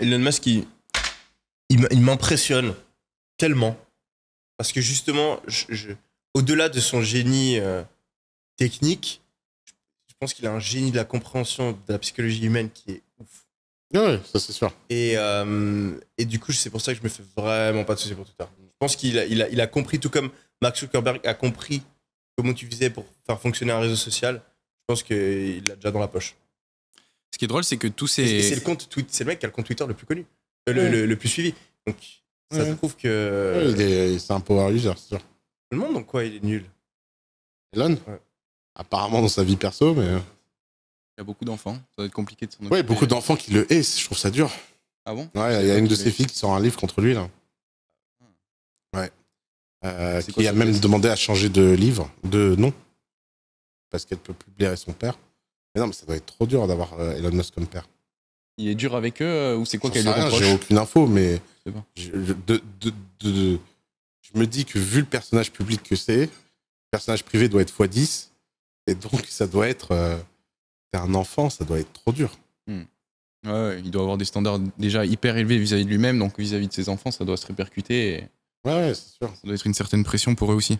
Elon Musk, il, m'impressionne tellement. Parce que justement, au-delà de son génie euh, technique, je pense qu'il a un génie de la compréhension de la psychologie humaine qui est ouf. Ah oui, ça c'est sûr. Euh, et, du coup, c'est pour ça que je me fais vraiment pas de soucis pour tout ça. Je pense qu'il a, a compris, tout comme Mark Zuckerberg a compris comment tu faisais pour faire fonctionner un réseau social. Je pense qu'il l'a déjà dans la poche. Ce qui est drôle, c'est que tous ces. C'est le, compte, c'est le mec qui a le compte Twitter le plus connu, euh, le, plus suivi. Donc, ça se prouve que. c'est un power user, c'est sûr. Tout le monde, donc quoi, il est nul. Elon Apparemment dans sa vie perso, mais. Euh. Il y a beaucoup d'enfants, ça doit être compliqué de s'en occuper. Ouais, beaucoup d'enfants qui le haissent, je trouve ça dur. Ah bon il y a une de ses filles qui sort un livre contre lui, là. Hmm. Ouais. Euh, qui a même demandé à changer de livre, de nom, parce qu'elle peut plus blairer son père. Mais non, mais ça doit être trop dur d'avoir euh, Elon Musk comme père. Il est dur avec eux euh, ou c'est quoi qu'elle reproche J'ai aucune info, mais je, me dis que vu le personnage public que c'est, le personnage privé doit être x10, et donc ça doit être. cest euh, un enfant, ça doit être trop dur. Hmm. Ouais, il doit avoir des standards déjà hyper élevés vis-à-vis de lui-même, donc vis-à-vis de ses enfants, ça doit se répercuter. Et... Ouais, c'est sûr. Ça doit être une certaine pression pour eux aussi.